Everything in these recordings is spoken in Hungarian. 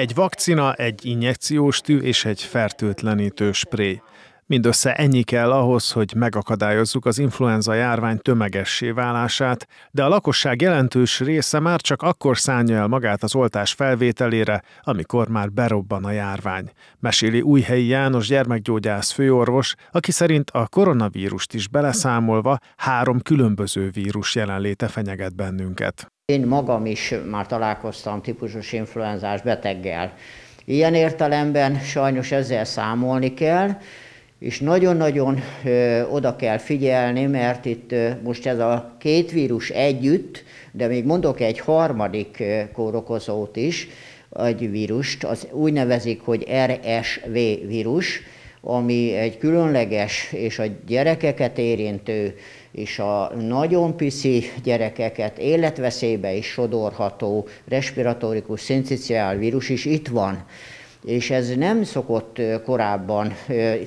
Egy vakcina, egy injekciós tű és egy fertőtlenítő spray. Mindössze ennyi kell ahhoz, hogy megakadályozzuk az influenza járvány tömegessé válását, de a lakosság jelentős része már csak akkor szánja el magát az oltás felvételére, amikor már berobban a járvány. Meséli Újhelyi János gyermekgyógyász főorvos, aki szerint a koronavírust is beleszámolva három különböző vírus jelenléte fenyeget bennünket. Én magam is már találkoztam típusos influenzás beteggel. Ilyen értelemben sajnos ezzel számolni kell, és nagyon-nagyon oda kell figyelni, mert itt most ez a két vírus együtt, de még mondok egy harmadik kórokozót is, egy vírust, az úgy nevezik, hogy RSV vírus, ami egy különleges és a gyerekeket érintő és a nagyon pici gyerekeket életveszélybe is sodorható respiratórikus szinciciál vírus is itt van és ez nem szokott korábban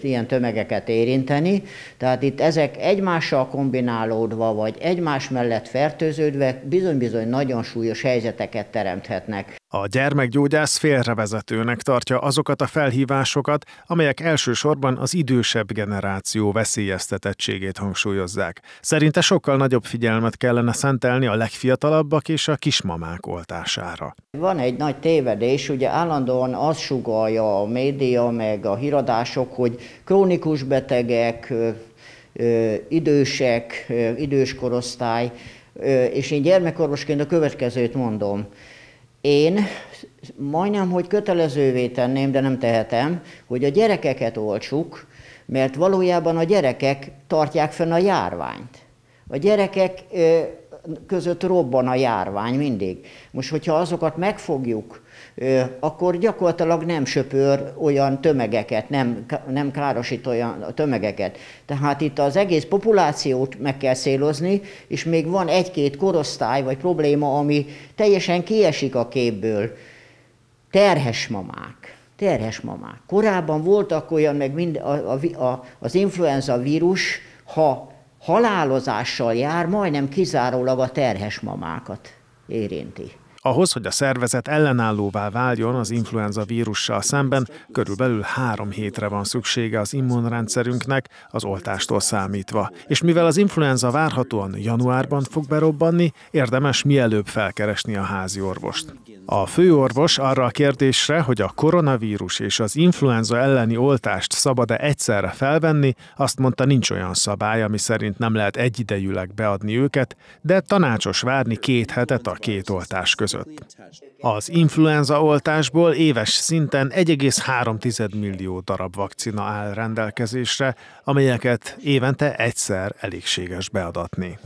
ilyen tömegeket érinteni, tehát itt ezek egymással kombinálódva, vagy egymás mellett fertőződve bizony-bizony nagyon súlyos helyzeteket teremthetnek. A gyermekgyógyász félrevezetőnek tartja azokat a felhívásokat, amelyek elsősorban az idősebb generáció veszélyeztetettségét hangsúlyozzák. Szerinte sokkal nagyobb figyelmet kellene szentelni a legfiatalabbak és a kismamák oltására. Van egy nagy tévedés, ugye állandóan az sugalja a média, meg a híradások, hogy krónikus betegek, idősek, idős korosztály, és én gyermekorvosként a következőt mondom én majdnem, hogy kötelezővé tenném, de nem tehetem, hogy a gyerekeket olcsuk, mert valójában a gyerekek tartják fenn a járványt. A gyerekek között robban a járvány mindig. Most, hogyha azokat megfogjuk, akkor gyakorlatilag nem söpör olyan tömegeket, nem, nem károsít olyan tömegeket. Tehát itt az egész populációt meg kell szélozni, és még van egy-két korosztály vagy probléma, ami teljesen kiesik a képből. Terhes mamák terhes mamák. Korábban voltak olyan, meg mind a, a, a, az influenza vírus, ha halálozással jár, majdnem kizárólag a terhes mamákat érinti. Ahhoz, hogy a szervezet ellenállóvá váljon az influenza vírussal szemben, körülbelül három hétre van szüksége az immunrendszerünknek, az oltástól számítva. És mivel az influenza várhatóan januárban fog berobbanni, érdemes mielőbb felkeresni a házi orvost. A főorvos arra a kérdésre, hogy a koronavírus és az influenza elleni oltást szabad-e egyszerre felvenni, azt mondta nincs olyan szabály, ami szerint nem lehet egyidejűleg beadni őket, de tanácsos várni két hetet a két oltás között között. Az influenza oltásból éves szinten 1,3 millió darab vakcina áll rendelkezésre, amelyeket évente egyszer elégséges beadatni.